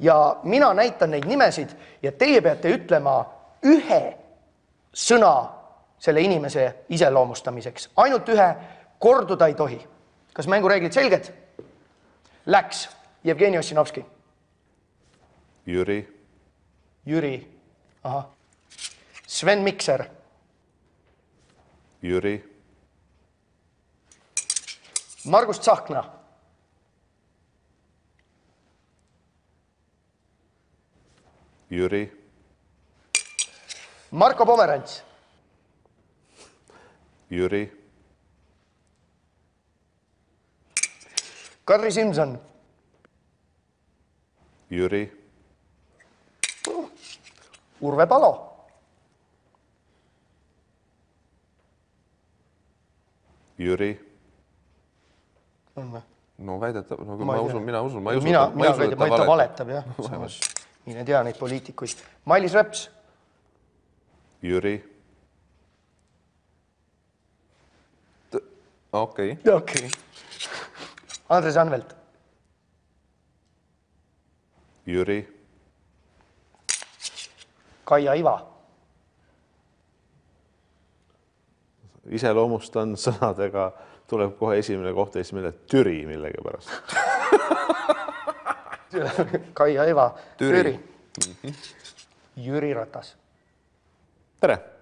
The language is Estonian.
ja mina näitan neid nimesid ja teie peate ütlema ühe sõna selle inimese iseloomustamiseks, ainult ühe, korduda ei tohi. kas mängureeglid selged? Läks, Jevgeni Ossinovski. Jüri. Jüri, ahah. Sven Mikser. Jüri. Margus Tsahkna Jüri. Marko Pomerants. Jüri. Kadri Simson. Jüri. Urve Palo. Jüri. on või? no väidetav, no ma, ma usun, mina usun, ma ei usu. mina, mina väidan, et ta valetab, valetab jah mine tea neid poliitikuid. Mailis Reps. Jüri. okei okay.. okei okay.. Andres Anvelt. Jüri. Kaia Iva. iseloomustan sõnadega, tuleb kohe esimene koht esimene Türi millegipärast Kaia Eva, Türi, Türi., mhm. Jüri Ratas. tere